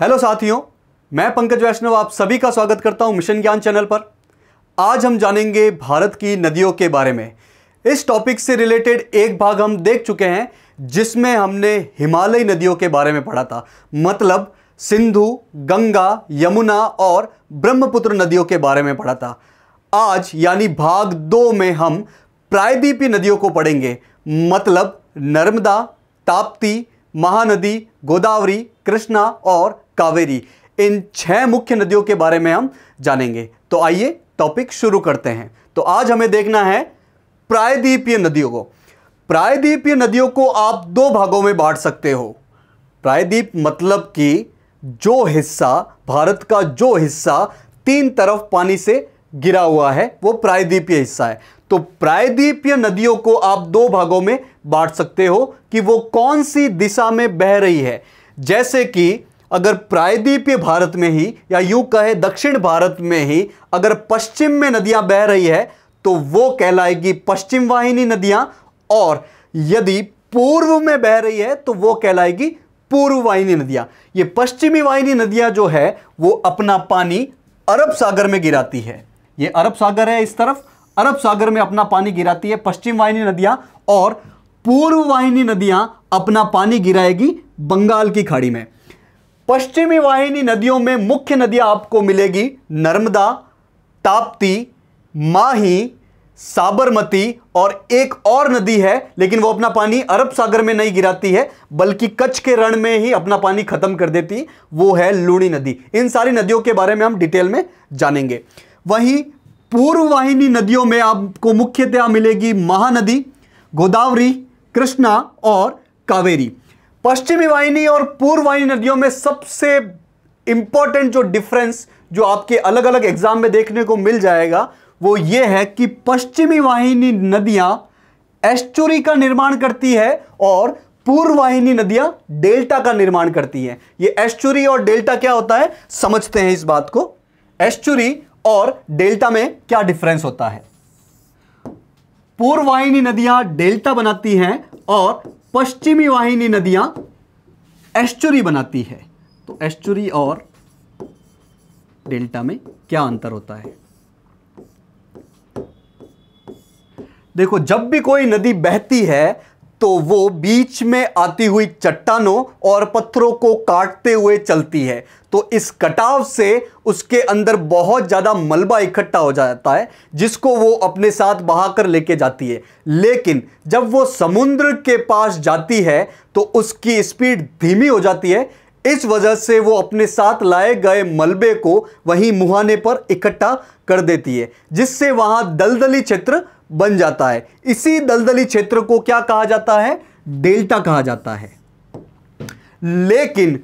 hello साथियों मैं पंकज वैष्णव आप सभी का स्वागत करता हूं मिशन ज्ञान चैनल पर आज हम जानेंगे भारत की नदियों के बारे में इस टॉपिक से रिलेटेड एक भाग हम देख चुके हैं जिसमें हमने हिमालयी नदियों के बारे में पढ़ा था मतलब सिंधु गंगा यमुना और ब्रह्मपुत्र नदियों के बारे में पढ़ा था आज यानी भाग दो में हम प्रायद्वीपी नदियों को पढ़ेंगे मतलब नर्मदा ताप्ती महानदी गोदावरी कृष्णा और कावेरी इन छह मुख्य नदियों के बारे में हम जानेंगे तो आइए टॉपिक शुरू करते हैं तो आज हमें देखना है प्रायद्वीपीय नदियों को प्रायद्वीपीय नदियों को आप दो भागों में बांट सकते हो प्रायद्वीप मतलब कि जो हिस्सा भारत का जो हिस्सा तीन तरफ पानी से गिरा हुआ है वो प्रायद्वीपीय हिस्सा है तो प्रायद्वीपीय नदियों को आप दो भागों में बांट सकते हो कि वो कौन सी दिशा में बह रही है जैसे कि अगर प्रायद्वीपीय भारत में ही या यू कहे दक्षिण भारत में ही अगर पश्चिम में नदियां बह रही है तो वो कहलाएगी पश्चिम वाहिनी नदियां और यदि पूर्व में बह रही है तो वो कहलाएगी पूर्व वाहिनी नदियां ये पश्चिमी वाहिनी नदियां जो है वो अपना पानी अरब सागर में गिराती है ये अरब सागर है इस तरफ अरब सागर में अपना पानी गिराती है पश्चिम वाहिनी नदियां और पूर्व वाहिनी नदियां अपना पानी गिराएगी बंगाल की खाड़ी में पश्चिमी वाहिनी नदियों में मुख्य नदियां आपको मिलेगी नर्मदा ताप्ती माही साबरमती और एक और नदी है लेकिन वो अपना पानी अरब सागर में नहीं गिराती है बल्कि कच्छ के रण में ही अपना पानी खत्म कर देती वो है लूणी नदी इन सारी नदियों के बारे में हम डिटेल में जानेंगे वहीं पूर्व वाहिनी नदियों में आपको मुख्यतया मिलेगी महानदी गोदावरी कृष्णा और कावेरी पश्चिमी वाहिनी और पूर्व वाहिनी नदियों में सबसे इंपॉर्टेंट जो डिफरेंस जो आपके अलग अलग एग्जाम में देखने को मिल जाएगा वो ये है कि पश्चिमी वाहिनी नदियां एस्चुरी का निर्माण करती है और पूर्व वाहिनी नदियां डेल्टा का निर्माण करती हैं ये एस्चुरी और डेल्टा क्या होता है समझते हैं इस बात को एस्चुरी और डेल्टा में क्या डिफरेंस होता है पूर्व वाहिनी नदियां डेल्टा बनाती हैं और पश्चिमी वाहिनी नदियां एश्चुरी बनाती है तो एश्चुरी और डेल्टा में क्या अंतर होता है देखो जब भी कोई नदी बहती है तो वो बीच में आती हुई चट्टानों और पत्थरों को काटते हुए चलती है तो इस कटाव से उसके अंदर बहुत ज़्यादा मलबा इकट्ठा हो जाता है जिसको वो अपने साथ बहा कर लेके जाती है लेकिन जब वो समुद्र के पास जाती है तो उसकी स्पीड धीमी हो जाती है इस वजह से वो अपने साथ लाए गए मलबे को वहीं मुहाने पर इकट्ठा कर देती है जिससे वहाँ दलदली क्षेत्र बन जाता है इसी दलदली क्षेत्र को क्या कहा जाता है डेल्टा कहा जाता है लेकिन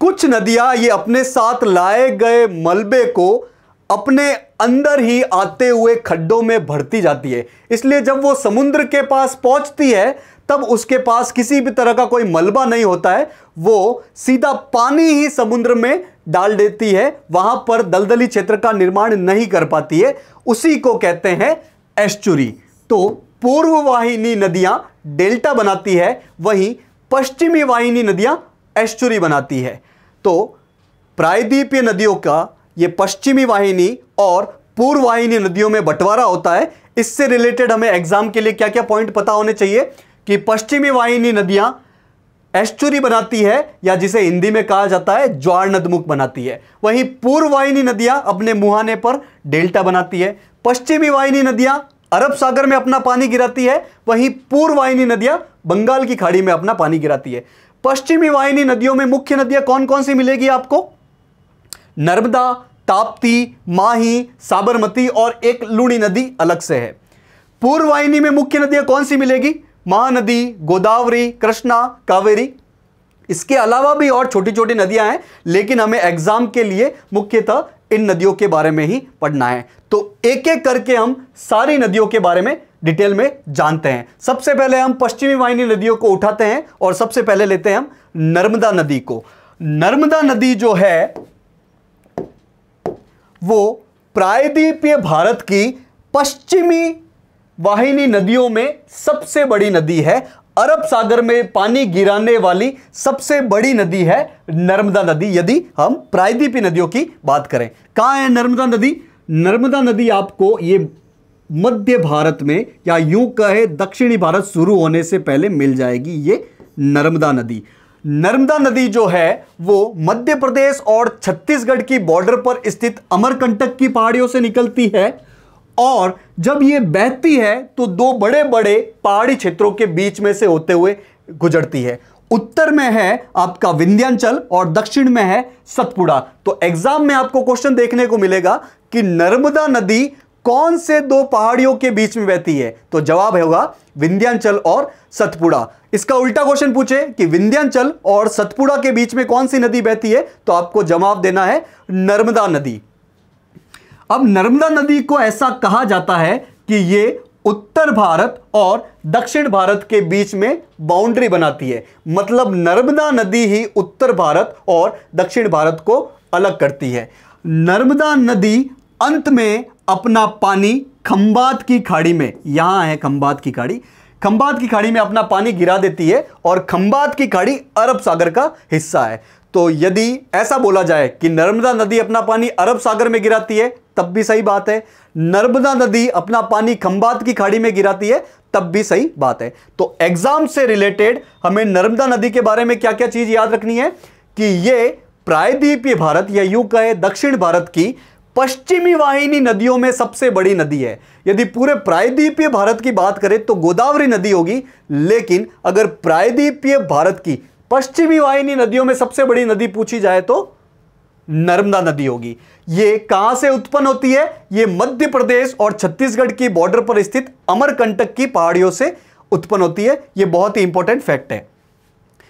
कुछ नदियां ये अपने साथ लाए गए मलबे को अपने अंदर ही आते हुए खड्डों में भरती जाती है इसलिए जब वो समुद्र के पास पहुंचती है तब उसके पास किसी भी तरह का कोई मलबा नहीं होता है वो सीधा पानी ही समुद्र में डाल देती है वहां पर दलदली क्षेत्र का निर्माण नहीं कर पाती है उसी को कहते हैं एस्चुरी तो पूर्व वाहिनी नदियां डेल्टा बनाती है वहीं पश्चिमी वाहिनी नदियां एस्चुरी बनाती है तो प्रायद्वीपीय नदियों का ये पश्चिमी वाहिनी और पूर्व वाहिनी नदियों में बंटवारा होता है इससे रिलेटेड हमें एग्जाम के लिए क्या क्या पॉइंट पता होने चाहिए कि पश्चिमी वाहिनी नदियां एस्चुरी बनाती है या जिसे हिंदी में कहा जाता है ज्वार नदमुख बनाती है वहीं पूर्व वाहिनी नदियां अपने मुहाने पर डेल्टा बनाती है पश्चिमी वाहिनी नदियां अरब सागर में अपना पानी गिराती है वहीं पूर्व वाहिनी नदियां बंगाल की खाड़ी में अपना पानी गिराती है पश्चिमी वाहिनी नदियों में मुख्य नदियां कौन कौन सी मिलेगी आपको नर्मदा ताप्ती माही साबरमती और एक लूणी नदी अलग से है पूर्व वाहिनी में मुख्य नदियां कौन सी मिलेगी महानदी गोदावरी कृष्णा कावेरी इसके अलावा भी और छोटी छोटी नदियां हैं लेकिन हमें एग्जाम के लिए मुख्यतः इन नदियों के बारे में ही पढ़ना है तो एक एक करके हम सारी नदियों के बारे में डिटेल में जानते हैं सबसे पहले हम पश्चिमी वाहिनी नदियों को उठाते हैं और सबसे पहले लेते हैं हम नर्मदा नदी को नर्मदा नदी जो है वो प्रायद्वीपीय भारत की पश्चिमी वाहिनी नदियों में सबसे बड़ी नदी है अरब सागर में पानी गिराने वाली सबसे बड़ी नदी है नर्मदा नदी यदि हम प्रायद्वीपी नदियों की बात करें कहाँ है नर्मदा नदी नर्मदा नदी आपको ये मध्य भारत में या यूं कहे दक्षिणी भारत शुरू होने से पहले मिल जाएगी ये नर्मदा नदी नर्मदा नदी जो है वो मध्य प्रदेश और छत्तीसगढ़ की बॉर्डर पर स्थित अमरकंटक की पहाड़ियों से निकलती है और जब ये बहती है तो दो बड़े बड़े पहाड़ी क्षेत्रों के बीच में से होते हुए गुजरती है उत्तर में है आपका विंध्यांचल और दक्षिण में है सतपुड़ा तो एग्जाम में आपको क्वेश्चन देखने को मिलेगा कि नर्मदा नदी कौन से दो पहाड़ियों के बीच में बहती है तो जवाब होगा विंध्यांचल और सतपुड़ा इसका उल्टा क्वेश्चन पूछे कि विंध्यांचल और सतपुड़ा के बीच में कौन सी नदी बहती है तो आपको जवाब देना है नर्मदा नदी अब नर्मदा नदी को ऐसा कहा जाता है कि ये उत्तर भारत और दक्षिण भारत के बीच में बाउंड्री बनाती है मतलब नर्मदा नदी ही उत्तर भारत और दक्षिण भारत को अलग करती है नर्मदा नदी अंत में अपना पानी खंबात की खाड़ी में यहाँ है खंबात की खाड़ी खंबात की खाड़ी में अपना पानी गिरा देती है और खंबात की खाड़ी अरब सागर का हिस्सा है तो यदि ऐसा बोला जाए कि नर्मदा नदी अपना पानी अरब सागर में गिराती है तब भी सही बात है नर्मदा नदी अपना पानी खंबात की खाड़ी में गिराती है तब भी सही बात है तो एग्जाम से रिलेटेड हमें नर्मदा नदी के बारे में क्या क्या चीज याद रखनी है कि यह प्रायद्वीपीय भारत या यू कहे दक्षिण भारत की पश्चिमी वाहिनी नदियों में सबसे बड़ी नदी है यदि पूरे प्रायद्वीपीय भारत की बात करें तो गोदावरी नदी होगी लेकिन अगर प्रायद्वीपीय भारत की पश्चिमी वाहिनी नदियों में सबसे बड़ी नदी पूछी जाए तो नर्मदा नदी होगी ये कहां से उत्पन्न होती है ये मध्य प्रदेश और छत्तीसगढ़ की बॉर्डर पर स्थित अमरकंटक की पहाड़ियों से उत्पन्न होती है ये बहुत ही इंपॉर्टेंट फैक्ट है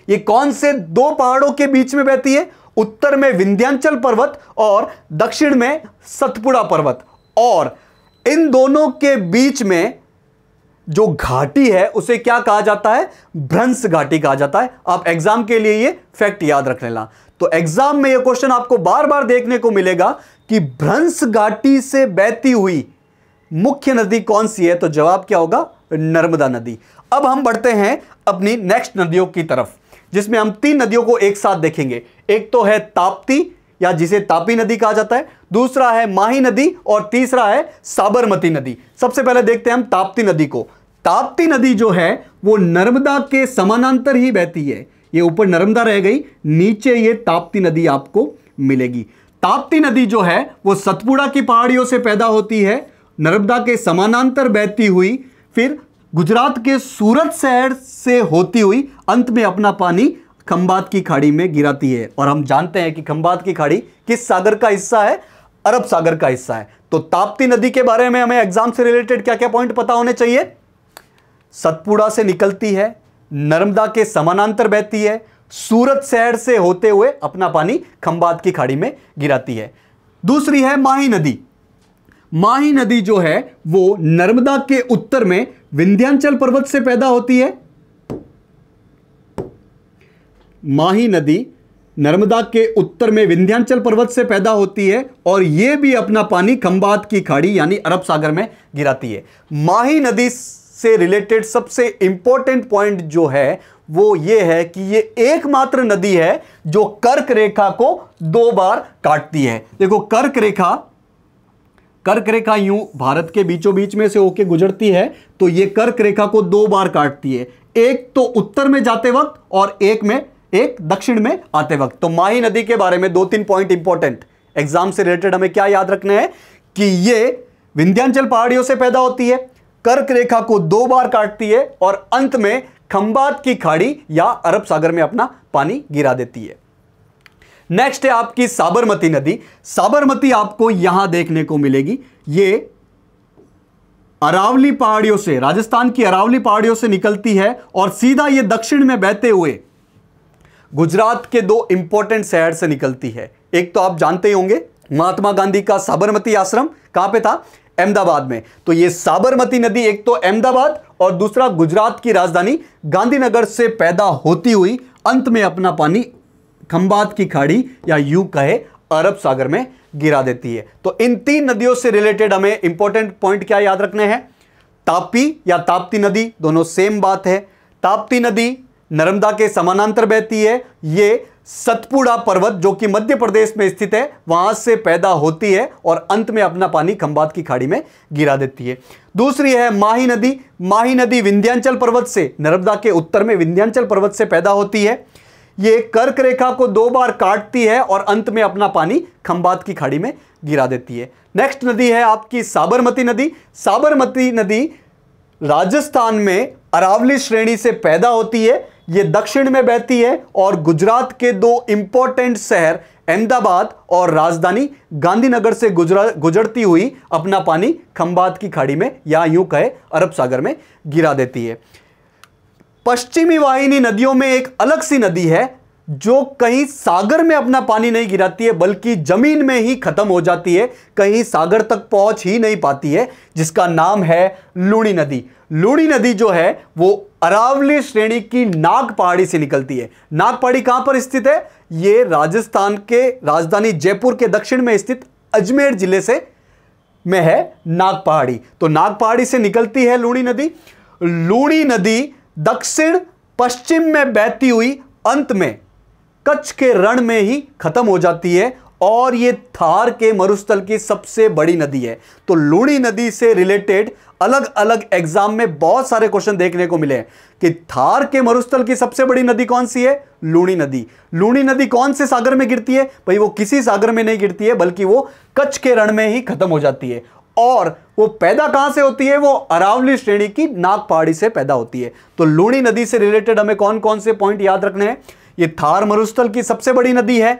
ये कौन से दो पहाड़ों के बीच में बहती है उत्तर में विंध्यांचल पर्वत और दक्षिण में सतपुड़ा पर्वत और इन दोनों के बीच में जो घाटी है उसे क्या कहा जाता है भ्रंश घाटी कहा जाता है आप एग्जाम के लिए ये फैक्ट याद रख लेना तो एग्जाम में यह क्वेश्चन आपको बार बार देखने को मिलेगा कि भ्रंश घाटी से बहती हुई मुख्य नदी कौन सी है तो जवाब क्या होगा नर्मदा नदी अब हम बढ़ते हैं अपनी नेक्स्ट नदियों की तरफ जिसमें हम तीन नदियों को एक साथ देखेंगे एक तो है ताप्ती या जिसे तापी नदी कहा जाता है दूसरा है माही नदी और तीसरा है साबरमती नदी सबसे पहले देखते हैं हम ताप्ती नदी को ताप्ती नदी जो है वो नर्मदा के समानांतर ही बहती है ये ऊपर नर्मदा रह गई नीचे ये ताप्ती नदी आपको मिलेगी ताप्ती नदी जो है वो सतपुड़ा की पहाड़ियों से पैदा होती है नर्मदा के समानांतर बहती हुई फिर गुजरात के सूरत शहर से होती हुई अंत में अपना पानी खंबात की खाड़ी में गिराती है और हम जानते हैं कि खंबात की खाड़ी किस सागर का हिस्सा है अरब सागर का हिस्सा है तो ताप्ती नदी के बारे में हमें एग्जाम से रिलेटेड क्या क्या पॉइंट पता होने चाहिए सतपुड़ा से निकलती है नर्मदा के समानांतर बहती है सूरत शहर से होते हुए अपना पानी खंबात की खाड़ी में गिराती है दूसरी है माही नदी माही नदी जो है वो नर्मदा के उत्तर में विंध्यांचल पर्वत से पैदा होती है माही नदी नर्मदा के उत्तर में विंध्यांचल पर्वत से पैदा होती है और यह भी अपना पानी खंबात की खाड़ी यानी अरब सागर में गिराती है माही नदी से रिलेटेड सबसे इंपॉर्टेंट पॉइंट जो है वो ये है कि ये एकमात्र नदी है जो कर्क रेखा को दो बार काटती है देखो कर्क रेखा कर्क रेखा यूं भारत के बीचों बीच में से होके गुजरती है तो ये कर्क रेखा को दो बार काटती है एक तो उत्तर में जाते वक्त और एक में एक दक्षिण में आते वक्त तो माही नदी के बारे में दो तीन पॉइंट इंपॉर्टेंट एग्जाम से रिलेटेड हमें क्या याद रखना है कि ये विंध्यांचल पहाड़ियों से पैदा होती है कर्क रेखा को दो बार काटती है और अंत में खंबात की खाड़ी या अरब सागर में अपना पानी गिरा देती है नेक्स्ट है आपकी साबरमती नदी साबरमती आपको यहां देखने को मिलेगी ये अरावली पहाड़ियों से राजस्थान की अरावली पहाड़ियों से निकलती है और सीधा ये दक्षिण में बहते हुए गुजरात के दो इंपॉर्टेंट शहर से निकलती है एक तो आप जानते ही होंगे महात्मा गांधी का साबरमती आश्रम कहां पे था अहमदाबाद में तो ये साबरमती नदी एक तो अहमदाबाद और दूसरा गुजरात की राजधानी गांधीनगर से पैदा होती हुई अंत में अपना पानी खंबात की खाड़ी या यू कहे अरब सागर में गिरा देती है तो इन तीन नदियों से रिलेटेड हमें इंपॉर्टेंट पॉइंट क्या याद रखने हैं तापी या ताप्ती नदी दोनों सेम बात है ताप्ती नदी नर्मदा के समानांतर बहती है ये सतपुड़ा पर्वत जो कि मध्य प्रदेश में स्थित है वहां से पैदा होती है और अंत में अपना पानी खंबात की खाड़ी में गिरा देती है दूसरी है माही नदी माही नदी विंध्यांचल पर्वत से नर्मदा के उत्तर में विंध्यांचल पर्वत से पैदा होती है ये कर्क रेखा को दो बार काटती है और अंत में अपना पानी खंबात की खाड़ी में गिरा देती है नेक्स्ट नदी है आपकी साबरमती नदी साबरमती नदी राजस्थान में अरावली श्रेणी से पैदा होती है ये दक्षिण में बहती है और गुजरात के दो इंपॉर्टेंट शहर अहमदाबाद और राजधानी गांधीनगर से गुजरा गुजरती हुई अपना पानी खंबात की खाड़ी में या यूं कहे अरब सागर में गिरा देती है पश्चिमी वाहिनी नदियों में एक अलग सी नदी है जो कहीं सागर में अपना पानी नहीं गिराती है बल्कि जमीन में ही खत्म हो जाती है कहीं सागर तक पहुंच ही नहीं पाती है जिसका नाम है लूणी नदी लूणी नदी जो है वो अरावली श्रेणी की नाग पहाड़ी से निकलती है नाग पहाड़ी कहां पर स्थित है ये राजस्थान के राजधानी जयपुर के दक्षिण में स्थित अजमेर जिले से में है नाग पहाड़ी तो नाग पहाड़ी से निकलती है लूणी नदी लूणी नदी दक्षिण पश्चिम में बहती हुई अंत में कच्छ के रण में ही खत्म हो जाती है और ये थार के मरुस्थल की सबसे बड़ी नदी है तो लूणी नदी से रिलेटेड अलग अलग एग्जाम में बहुत सारे क्वेश्चन देखने को मिले हैं कि थार के मरुस्थल की सबसे बड़ी नदी कौन सी है लूणी नदी लूणी नदी कौन से सागर में गिरती है भाई वो किसी सागर में नहीं गिरती है बल्कि वो कच्छ के रण में ही खत्म हो जाती है और वो पैदा कहां से होती है वो अरावली श्रेणी की नाग पहाड़ी से पैदा होती है तो लूणी नदी से रिलेटेड हमें कौन कौन से पॉइंट याद रखने हैं ये थार मरुस्थल की सबसे बड़ी नदी है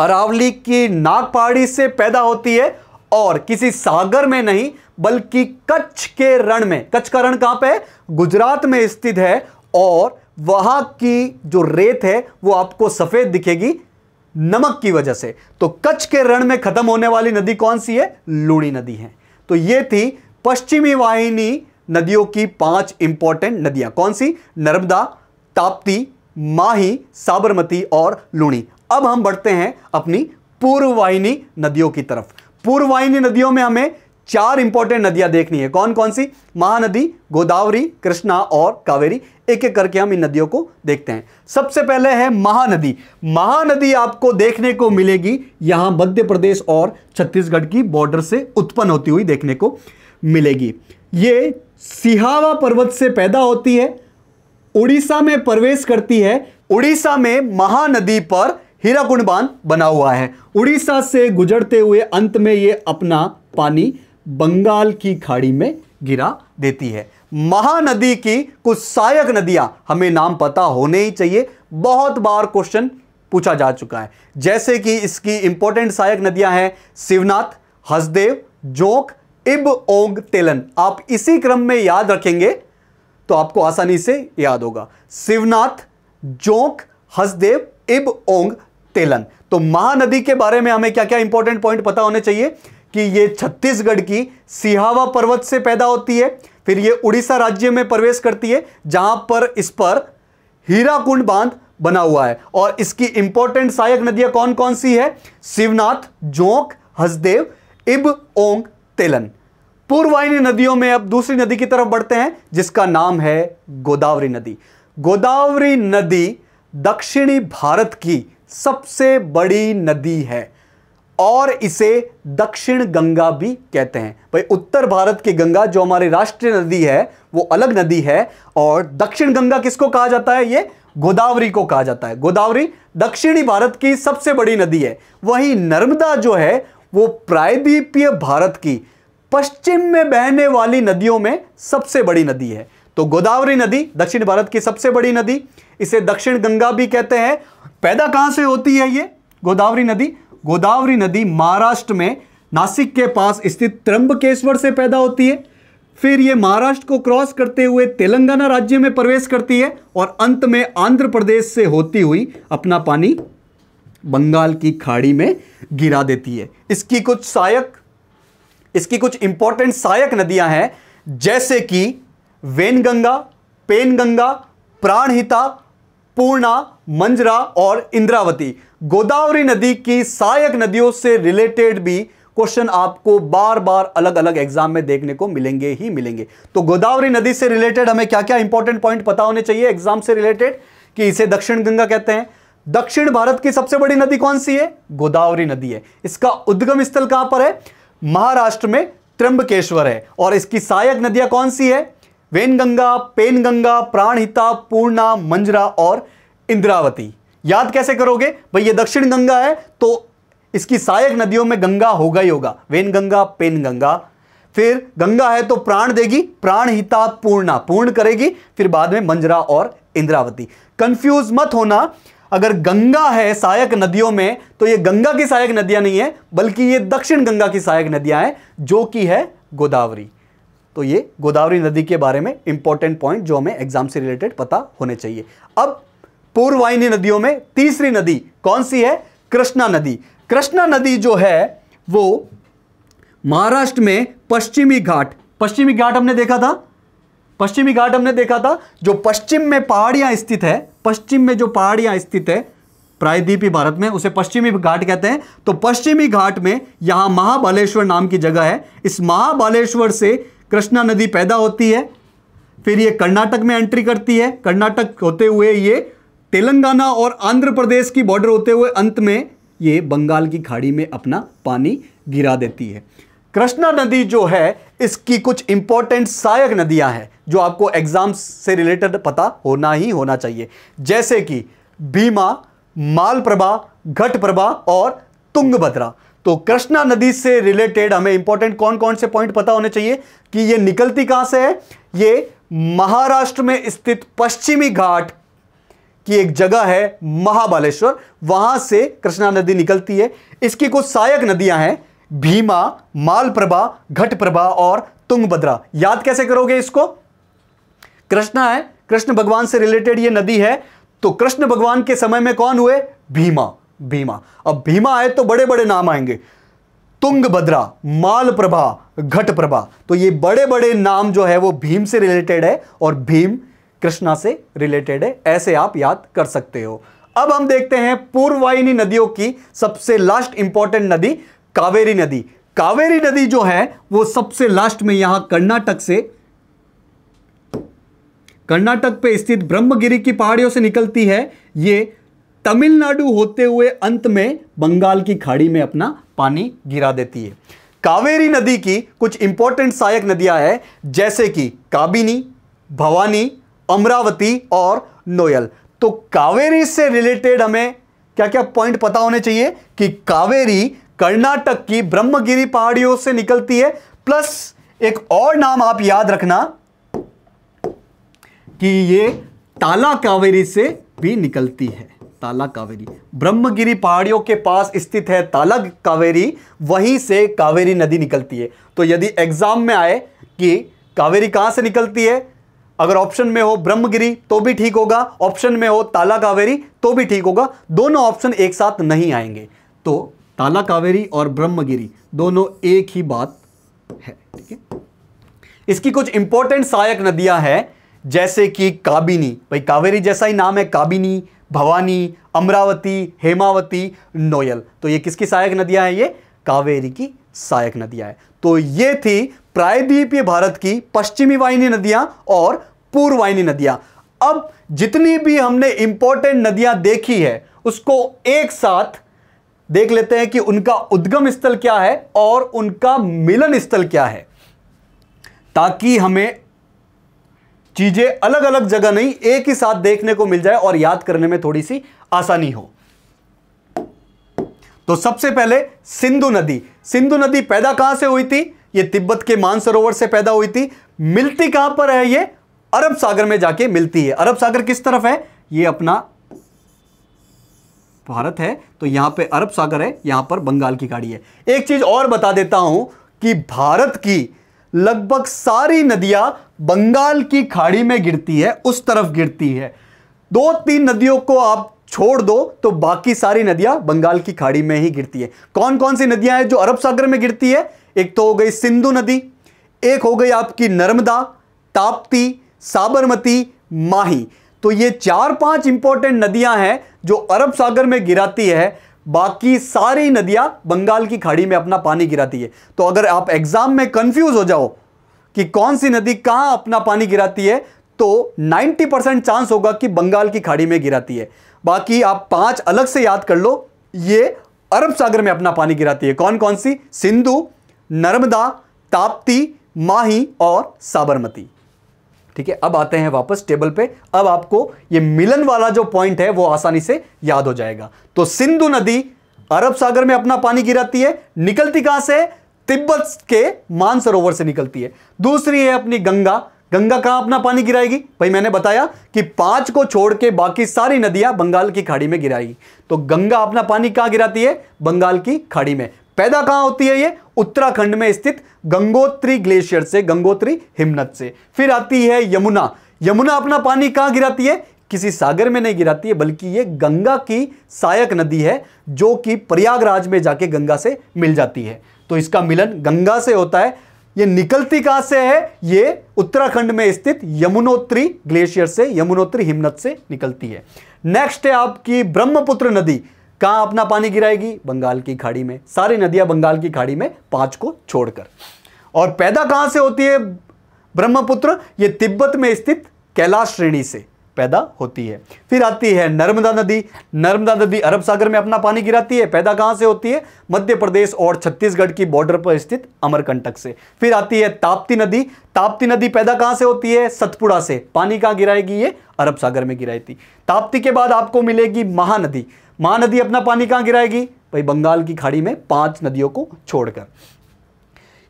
अरावली की नाग पहाड़ी से पैदा होती है और किसी सागर में नहीं बल्कि कच्छ के रण में कच्छ का रण कहां पे है गुजरात में स्थित है और वहां की जो रेत है वो आपको सफ़ेद दिखेगी नमक की वजह से तो कच्छ के रण में ख़त्म होने वाली नदी कौन सी है लूणी नदी है तो ये थी पश्चिमी वाहिनी नदियों की पांच इंपॉर्टेंट नदियां कौन सी नर्मदा ताप्ती माही साबरमती और लूणी अब हम बढ़ते हैं अपनी पूर्ववाहिनी नदियों की तरफ पूर्ववाहिनी नदियों में हमें चार इंपॉर्टेंट नदियां देखनी है कौन कौन सी महानदी गोदावरी कृष्णा और कावेरी एक एक करके हम इन नदियों को देखते हैं सबसे पहले है महानदी महानदी आपको देखने को मिलेगी यहां मध्य प्रदेश और छत्तीसगढ़ की बॉर्डर से उत्पन्न होती हुई देखने को मिलेगी ये सिहावा पर्वत से पैदा होती है उड़ीसा में प्रवेश करती है उड़ीसा में महानदी पर हीराकुंड बांध बना हुआ है उड़ीसा से गुजरते हुए अंत में ये अपना पानी बंगाल की खाड़ी में गिरा देती है महानदी की कुछ सहायक नदियां हमें नाम पता होने ही चाहिए बहुत बार क्वेश्चन पूछा जा चुका है जैसे कि इसकी इंपॉर्टेंट सहायक नदियां हैं शिवनाथ हसदेव जोंक इब ओंग तेलन आप इसी क्रम में याद रखेंगे तो आपको आसानी से याद होगा शिवनाथ जोंक हसदेव इब ओंग तेलन तो महानदी के बारे में हमें क्या क्या इंपॉर्टेंट पॉइंट पता होने चाहिए कि ये छत्तीसगढ़ की सिहावा पर्वत से पैदा होती है फिर ये उड़ीसा राज्य में प्रवेश करती है जहां पर इस पर हीराकुंड बांध बना हुआ है और इसकी इंपॉर्टेंट सहायक नदियां कौन कौन सी है शिवनाथ जोंक हसदेव इब ओंग तेलन पूर्वायनी नदियों में अब दूसरी नदी की तरफ बढ़ते हैं जिसका नाम है गोदावरी नदी गोदावरी नदी दक्षिणी भारत की सबसे बड़ी नदी है और इसे दक्षिण गंगा भी कहते हैं भाई उत्तर भारत की गंगा जो हमारी राष्ट्रीय नदी है वो अलग नदी है और दक्षिण गंगा किसको कहा जाता है ये गोदावरी को कहा जाता है गोदावरी दक्षिणी भारत की सबसे बड़ी नदी है वही नर्मदा जो है वो प्रायद्वीपीय भारत की पश्चिम में बहने वाली नदियों में सबसे बड़ी नदी है तो गोदावरी नदी दक्षिण भारत की सबसे बड़ी नदी इसे दक्षिण गंगा भी कहते हैं पैदा कहां से होती है ये गोदावरी नदी गोदावरी नदी महाराष्ट्र में नासिक के पास स्थित त्रंबकेश्वर से पैदा होती है फिर ये महाराष्ट्र को क्रॉस करते हुए तेलंगाना राज्य में प्रवेश करती है और अंत में आंध्र प्रदेश से होती हुई अपना पानी बंगाल की खाड़ी में गिरा देती है इसकी कुछ सहायक इसकी कुछ इंपॉर्टेंट सहायक नदियां हैं जैसे कि वेनगंगा पेनगंगा प्राणहिता पूर्णा मंजरा और इंद्रावती गोदावरी नदी की सहायक नदियों से रिलेटेड भी क्वेश्चन आपको बार बार अलग अलग एग्जाम में देखने को मिलेंगे ही मिलेंगे तो गोदावरी नदी से रिलेटेड हमें क्या क्या इंपॉर्टेंट पॉइंट पता होने चाहिए एग्जाम से रिलेटेड कि इसे दक्षिण गंगा कहते हैं दक्षिण भारत की सबसे बड़ी नदी कौन सी है गोदावरी नदी है इसका उद्गम स्थल कहां पर है महाराष्ट्र में त्र्यंबकेश्वर है और इसकी सहायक नदियां कौन सी है वेनगंगा पेनगंगा प्राणहिता पूर्णा मंजरा और इंद्रावती याद कैसे करोगे भाई ये दक्षिण गंगा है तो इसकी सहायक नदियों में गंगा होगा ही होगा वेनगंगा पेनगंगा फिर गंगा है तो प्राण देगी प्राणहिता पूर्णा पूर्ण करेगी फिर बाद में मंजरा और इंद्रावती कंफ्यूज मत होना अगर गंगा है सहायक नदियों में तो ये गंगा की सहायक नदियां नहीं है बल्कि ये दक्षिण गंगा की सहायक नदियां हैं जो कि है गोदावरी तो ये गोदावरी नदी के बारे में इंपॉर्टेंट पॉइंट जो हमें एग्जाम से रिलेटेड पता होने चाहिए अब पूर्ववाहिनी नदियों में तीसरी नदी कौन सी है कृष्णा नदी कृष्णा नदी जो है वो महाराष्ट्र में पश्चिमी घाट पश्चिमी घाट हमने देखा था पश्चिमी घाट हमने देखा था जो पश्चिम में पहाड़ियां स्थित है पश्चिम में जो पहाड़ियां स्थित है प्रायद्वीपी भारत में उसे पश्चिमी घाट कहते हैं तो पश्चिमी घाट में यहां महाबालेश्वर नाम की जगह है इस महाबालेश्वर से कृष्णा नदी पैदा होती है फिर ये कर्नाटक में एंट्री करती है कर्नाटक होते हुए ये तेलंगाना और आंध्र प्रदेश की बॉर्डर होते हुए अंत में ये बंगाल की खाड़ी में अपना पानी गिरा देती है कृष्णा नदी जो है इसकी कुछ इंपॉर्टेंट सहायक नदियां हैं जो आपको एग्जाम से रिलेटेड पता होना ही होना चाहिए जैसे कि भीमा मालप्रभा घटप्रभा और तुंगभद्रा तो कृष्णा नदी से रिलेटेड हमें इंपॉर्टेंट कौन कौन से पॉइंट पता होने चाहिए कि ये निकलती कहां से है ये महाराष्ट्र में स्थित पश्चिमी घाट की एक जगह है महाबालेश्वर वहां से कृष्णा नदी निकलती है इसकी कुछ सहायक नदियां हैं भीमा मालप्रभा घटप्रभा और तुंगभद्रा याद कैसे करोगे इसको कृष्णा है कृष्ण भगवान से रिलेटेड ये नदी है तो कृष्ण भगवान के समय में कौन हुए भीमा भीमा अब भीमा आए तो बड़े बड़े नाम आएंगे तुंगभद्रा मालप्रभा घटप्रभा तो ये बड़े बड़े नाम जो है वो भीम से रिलेटेड है और भीम कृष्णा से रिलेटेड है ऐसे आप याद कर सकते हो अब हम देखते हैं पूर्ववाहिनी नदियों की सबसे लास्ट इंपॉर्टेंट नदी कावेरी नदी कावेरी नदी जो है वो सबसे लास्ट में यहां कर्नाटक से कर्नाटक पे स्थित ब्रह्मगिरी की पहाड़ियों से निकलती है ये तमिलनाडु होते हुए अंत में बंगाल की खाड़ी में अपना पानी गिरा देती है कावेरी नदी की कुछ इंपॉर्टेंट सहायक नदियां हैं जैसे कि काबिनी भवानी अमरावती और नोयल तो कावेरी से रिलेटेड हमें क्या क्या पॉइंट पता होने चाहिए कि कावेरी कर्नाटक की ब्रह्मगिरी पहाड़ियों से निकलती है प्लस एक और नाम आप याद रखना कि ये ताला कावेरी से भी निकलती है ताला कावेरी ब्रह्मगिरी पहाड़ियों के पास स्थित है ताला कावेरी वहीं से कावेरी नदी निकलती है तो यदि एग्जाम में आए कि कावेरी कहां से निकलती है अगर ऑप्शन में हो ब्रह्मगिरी तो भी ठीक होगा ऑप्शन में हो ताला कावेरी तो भी ठीक होगा दोनों ऑप्शन एक साथ नहीं आएंगे तो काला कावेरी और ब्रह्मगिरी दोनों एक ही बात है ठीक है इसकी कुछ इंपॉर्टेंट सहायक नदियां हैं जैसे कि काबिनी भाई कावेरी जैसा ही नाम है काबिनी भवानी अमरावती हेमावती नोयल तो ये किसकी सहायक नदियां हैं ये कावेरी की सहायक नदियां हैं तो ये थी प्रायद्वीपीय भारत की पश्चिमी वाहिनी नदियां और पूर्व वाहिनी नदियां अब जितनी भी हमने इंपॉर्टेंट नदियां देखी है उसको एक साथ देख लेते हैं कि उनका उद्गम स्थल क्या है और उनका मिलन स्थल क्या है ताकि हमें चीज़ें अलग अलग जगह नहीं एक ही साथ देखने को मिल जाए और याद करने में थोड़ी सी आसानी हो तो सबसे पहले सिंधु नदी सिंधु नदी पैदा कहां से हुई थी ये तिब्बत के मानसरोवर से पैदा हुई थी मिलती कहां पर है ये अरब सागर में जाके मिलती है अरब सागर किस तरफ है ये अपना भारत है तो यहां पे अरब सागर है यहां पर बंगाल की खाड़ी है एक चीज़ और बता देता हूं कि भारत की लगभग सारी नदियां बंगाल की खाड़ी में गिरती है उस तरफ गिरती है दो तीन नदियों को आप छोड़ दो तो बाकी सारी नदियां बंगाल की खाड़ी में ही गिरती है कौन कौन सी नदियां हैं जो अरब सागर में गिरती है एक तो हो गई सिंधु नदी एक हो गई आपकी नर्मदा ताप्ती साबरमती माही तो ये चार पांच इंपॉर्टेंट नदियां हैं जो अरब सागर में गिराती है बाकी सारी नदियां बंगाल की खाड़ी में अपना पानी गिराती है तो अगर आप एग्जाम में कंफ्यूज हो जाओ कि कौन सी नदी कहां अपना पानी गिराती है तो 90 परसेंट चांस होगा कि बंगाल की खाड़ी में गिराती है बाकी आप पांच अलग से याद कर लो ये अरब सागर में अपना पानी गिराती है कौन कौन सी सिंधु नर्मदा ताप्ती माही और साबरमती ठीक है अब आते हैं वापस टेबल पे अब आपको ये मिलन वाला जो पॉइंट है वो आसानी से याद हो जाएगा तो सिंधु नदी अरब सागर में अपना पानी गिराती है निकलती कहां से तिब्बत के मानसरोवर से निकलती है दूसरी है अपनी गंगा गंगा कहां अपना पानी गिराएगी भाई मैंने बताया कि पांच को छोड़ के बाकी सारी नदियां बंगाल की खाड़ी में गिराएगी तो गंगा अपना पानी कहां गिराती है बंगाल की खाड़ी में पैदा कहां होती है ये उत्तराखंड में स्थित गंगोत्री ग्लेशियर से गंगोत्री हिमनद से फिर आती है यमुना यमुना अपना पानी कहां गिराती है किसी सागर में नहीं गिराती है बल्कि ये गंगा की सहायक नदी है जो कि प्रयागराज में जाके गंगा से मिल जाती है तो इसका मिलन गंगा से होता है ये निकलती कहां से है ये उत्तराखंड में स्थित यमुनोत्री ग्लेशियर से यमुनोत्री हिमनद से निकलती है नेक्स्ट है आपकी ब्रह्मपुत्र नदी कहाँ अपना पानी गिराएगी बंगाल की खाड़ी में सारी नदियां बंगाल की खाड़ी में पांच को छोड़कर और पैदा कहां से होती है ब्रह्मपुत्र ये तिब्बत में स्थित कैलाश श्रेणी से पैदा होती है फिर आती है नर्मदा नदी नर्मदा नदी अरब सागर में अपना पानी गिराती है पैदा कहाँ से होती है मध्य प्रदेश और छत्तीसगढ़ की बॉर्डर पर स्थित अमरकंटक से फिर आती है ताप्ती नदी ताप्ती नदी पैदा कहाँ से होती है सतपुड़ा से पानी कहाँ गिराएगी ये अरब सागर में गिराएगी ताप्ती के बाद आपको मिलेगी महानदी महानदी अपना पानी कहाँ गिराएगी भाई बंगाल की खाड़ी में पांच नदियों को छोड़कर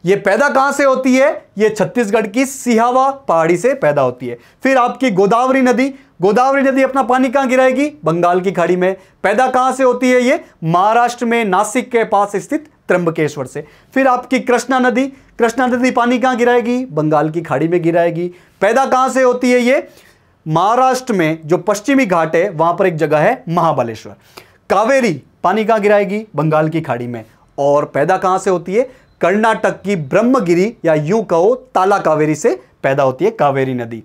ये पैदा कहां से होती है ये छत्तीसगढ़ की सिहावा पहाड़ी से पैदा होती है फिर आपकी गोदावरी नदी गोदावरी नदी अपना पानी कहां गिराएगी बंगाल की खाड़ी में पैदा कहां से होती है ये महाराष्ट्र में नासिक के पास स्थित त्रंबकेश्वर से फिर आपकी कृष्णा नदी कृष्णा नदी पानी कहां गिराएगी बंगाल की खाड़ी में गिराएगी पैदा कहां से होती है ये महाराष्ट्र में जो पश्चिमी घाट है वहां पर एक जगह है महाबलेश्वर कावेरी पानी कहां गिराएगी बंगाल की खाड़ी में और पैदा कहां से होती है कर्नाटक की ब्रह्मगिरी या यूं कहो ताला कावेरी से पैदा होती है कावेरी नदी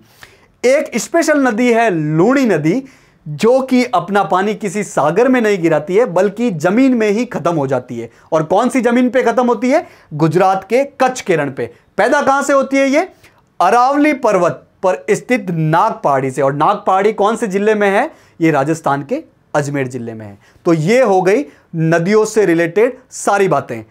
एक स्पेशल नदी है लूणी नदी जो कि अपना पानी किसी सागर में नहीं गिराती है बल्कि जमीन में ही खत्म हो जाती है और कौन सी जमीन पे खत्म होती है गुजरात के कच्छ के रण पे पैदा कहां से होती है ये अरावली पर्वत पर स्थित नाग पहाड़ी से और नाग पहाड़ी कौन से जिले में है ये राजस्थान के अजमेर जिले में है तो ये हो गई नदियों से रिलेटेड सारी बातें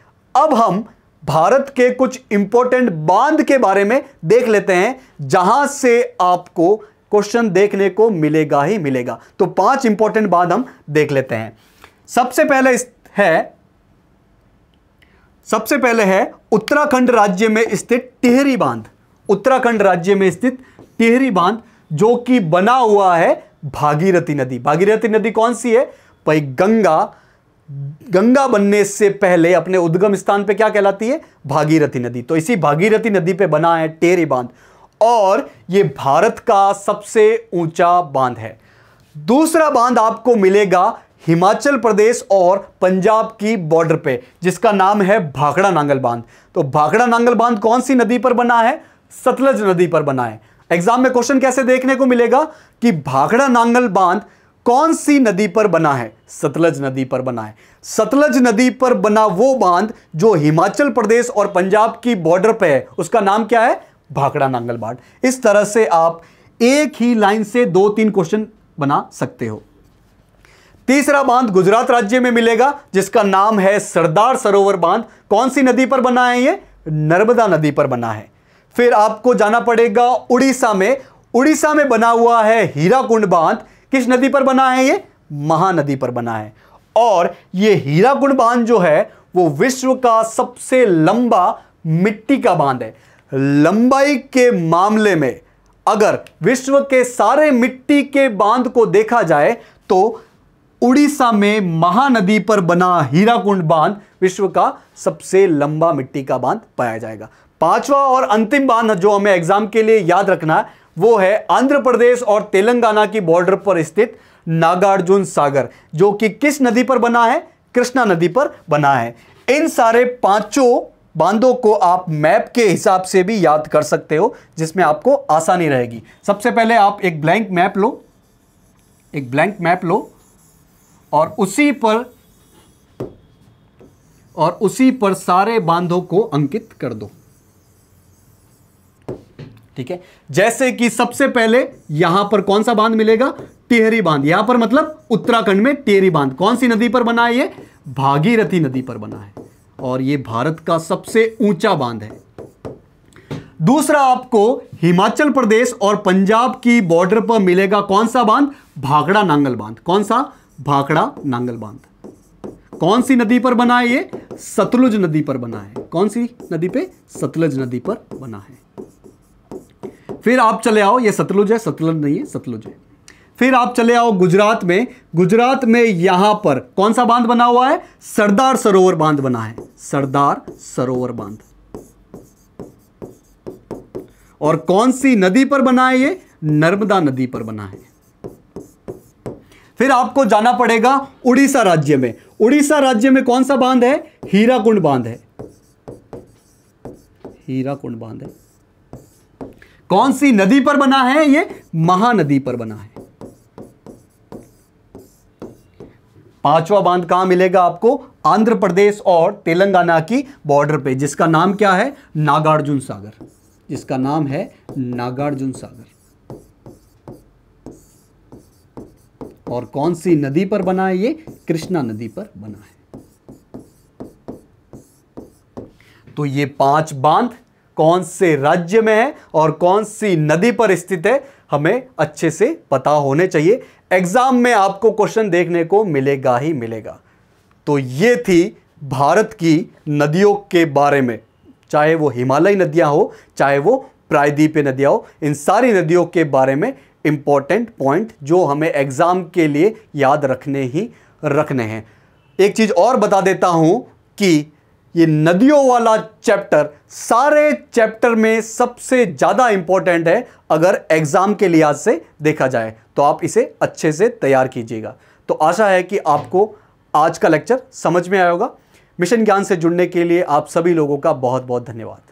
अब हम भारत के कुछ इंपॉर्टेंट बांध के बारे में देख लेते हैं जहां से आपको क्वेश्चन देखने को मिलेगा ही मिलेगा तो पांच इंपॉर्टेंट बांध हम देख लेते हैं सबसे पहले है सबसे पहले है उत्तराखंड राज्य में स्थित टिहरी बांध उत्तराखंड राज्य में स्थित टिहरी बांध जो कि बना हुआ है भागीरथी नदी भागीरथी नदी कौन सी है भाई गंगा गंगा बनने से पहले अपने उद्गम स्थान पे क्या कहलाती है भागीरथी नदी तो इसी भागीरथी नदी पे बना है टेरी बांध और ये भारत का सबसे ऊंचा बांध है दूसरा बांध आपको मिलेगा हिमाचल प्रदेश और पंजाब की बॉर्डर पे जिसका नाम है भाखड़ा नांगल बांध तो भाखड़ा नांगल बांध कौन सी नदी पर बना है सतलज नदी पर बना है एग्जाम में क्वेश्चन कैसे देखने को मिलेगा कि भाखड़ा नांगल बांध कौन सी नदी पर बना है सतलज नदी पर बना है सतलज नदी पर बना वो बांध जो हिमाचल प्रदेश और पंजाब की बॉर्डर पे है उसका नाम क्या है भाखड़ा नांगल बांध इस तरह से आप एक ही लाइन से दो तीन क्वेश्चन बना सकते हो तीसरा बांध गुजरात राज्य में मिलेगा जिसका नाम है सरदार सरोवर बांध कौन सी नदी पर बना है ये नर्मदा नदी पर बना है फिर आपको जाना पड़ेगा उड़ीसा में उड़ीसा में बना हुआ है हीरा बांध किस नदी पर बना है ये महानदी पर बना है और ये हीरा गुण बांध जो है वो विश्व का सबसे लंबा मिट्टी का बांध है लंबाई के मामले में अगर विश्व के सारे मिट्टी के बांध को देखा जाए तो उड़ीसा में महानदी पर बना हीराकुंड बांध विश्व का सबसे लंबा मिट्टी का बांध पाया जाएगा पांचवा और अंतिम बांध जो हमें एग्जाम के लिए याद रखना है वो है आंध्र प्रदेश और तेलंगाना की बॉर्डर पर स्थित नागार्जुन सागर जो कि किस नदी पर बना है कृष्णा नदी पर बना है इन सारे पांचों बांधों को आप मैप के हिसाब से भी याद कर सकते हो जिसमें आपको आसानी रहेगी सबसे पहले आप एक ब्लैंक मैप लो एक ब्लैंक मैप लो और उसी पर और उसी पर सारे बांधों को अंकित कर दो ठीक है जैसे कि सबसे पहले यहां पर कौन सा बांध मिलेगा टिहरी बांध यहां पर मतलब उत्तराखंड में टिहरी बांध कौन सी नदी पर बना है ये भागीरथी नदी पर बना है और ये भारत का सबसे ऊंचा बांध है दूसरा आपको हिमाचल प्रदेश और पंजाब की बॉर्डर पर मिलेगा कौन सा बांध भाखड़ा नांगल बांध कौन सा भाखड़ा नांगल बांध कौन सी नदी पर बना है ये सतलुज नदी पर बना है कौन सी नदी पे सतलुज नदी पर बना है फिर आप चले आओ ये सतलुज है सतलुज नहीं है सतलुज है फिर आप चले आओ गुजरात में गुजरात में यहां पर कौन सा बांध बना हुआ है सरदार सरोवर बांध बना है सरदार सरोवर बांध और कौन सी नदी पर बना है ये नर्मदा नदी पर बना है फिर आपको जाना पड़ेगा उड़ीसा राज्य में उड़ीसा राज्य में कौन सा बांध है हीराकुंड बांध है हीराकुंड बांध है कौन सी नदी पर बना है ये महानदी पर बना है पांचवा बांध कहां मिलेगा आपको आंध्र प्रदेश और तेलंगाना की बॉर्डर पे जिसका नाम क्या है नागार्जुन सागर जिसका नाम है नागार्जुन सागर और कौन सी नदी पर बना है ये कृष्णा नदी पर बना है तो ये पांच बांध कौन से राज्य में है और कौन सी नदी पर स्थित है हमें अच्छे से पता होने चाहिए एग्जाम में आपको क्वेश्चन देखने को मिलेगा ही मिलेगा तो ये थी भारत की नदियों के बारे में चाहे वो हिमालय नदियाँ हो चाहे वो प्रायद्वीपीय नदियाँ हो इन सारी नदियों के बारे में इंपॉर्टेंट पॉइंट जो हमें एग्ज़ाम के लिए याद रखने ही रखने हैं एक चीज़ और बता देता हूँ कि ये नदियों वाला चैप्टर सारे चैप्टर में सबसे ज़्यादा इम्पॉर्टेंट है अगर एग्ज़ाम के लिहाज से देखा जाए तो आप इसे अच्छे से तैयार कीजिएगा तो आशा है कि आपको आज का लेक्चर समझ में आया होगा मिशन ज्ञान से जुड़ने के लिए आप सभी लोगों का बहुत बहुत धन्यवाद